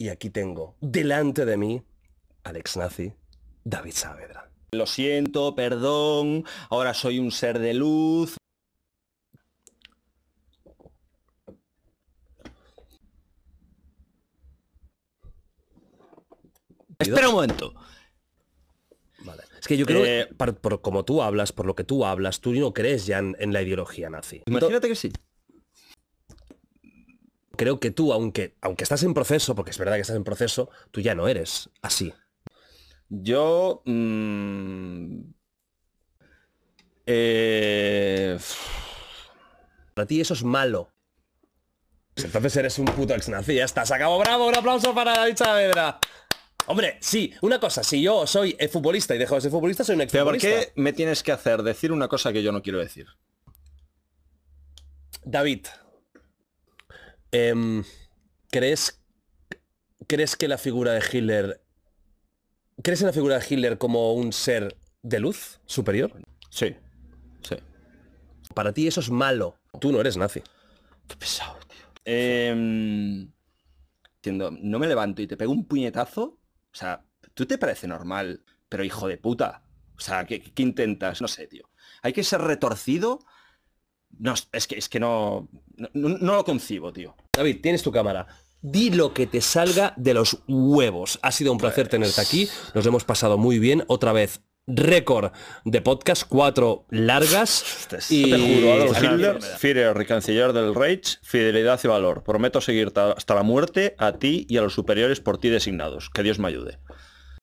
Y aquí tengo delante de mí Alex nazi David Saavedra. Lo siento, perdón, ahora soy un ser de luz. Espera un momento. Es que yo creo eh, que por, como tú hablas, por lo que tú hablas, tú no crees ya en la ideología nazi. Imagínate que sí creo que tú, aunque, aunque estás en proceso, porque es verdad que estás en proceso, tú ya no eres así. Yo... Mm, eh, para ti eso es malo. Pues entonces eres un puto ex ya está, se acabó, bravo, un aplauso para David Saavedra. Hombre, sí, una cosa, si yo soy futbolista y dejo de ser futbolista, soy un ex ¿Por qué me tienes que hacer decir una cosa que yo no quiero decir? David, Em, ¿crees, ¿Crees que la figura de Hitler... ¿Crees en la figura de Hitler como un ser de luz superior? Sí, sí. Para ti eso es malo. Tú no eres nazi. Qué pesado, tío. Em, entiendo, no me levanto y te pego un puñetazo. O sea, tú te parece normal, pero hijo de puta. O sea, ¿qué, qué intentas? No sé, tío. Hay que ser retorcido no, es que, es que no, no, lo concibo, tío. David, tienes tu cámara di lo que te salga de los huevos. Ha sido un placer pues. tenerte aquí, nos hemos pasado muy bien, otra vez récord de podcast, cuatro largas. y... Te juro, del Reich, fidelidad y valor. Prometo seguirte hasta la muerte a ti y a los superiores por ti designados. Que Dios me ayude.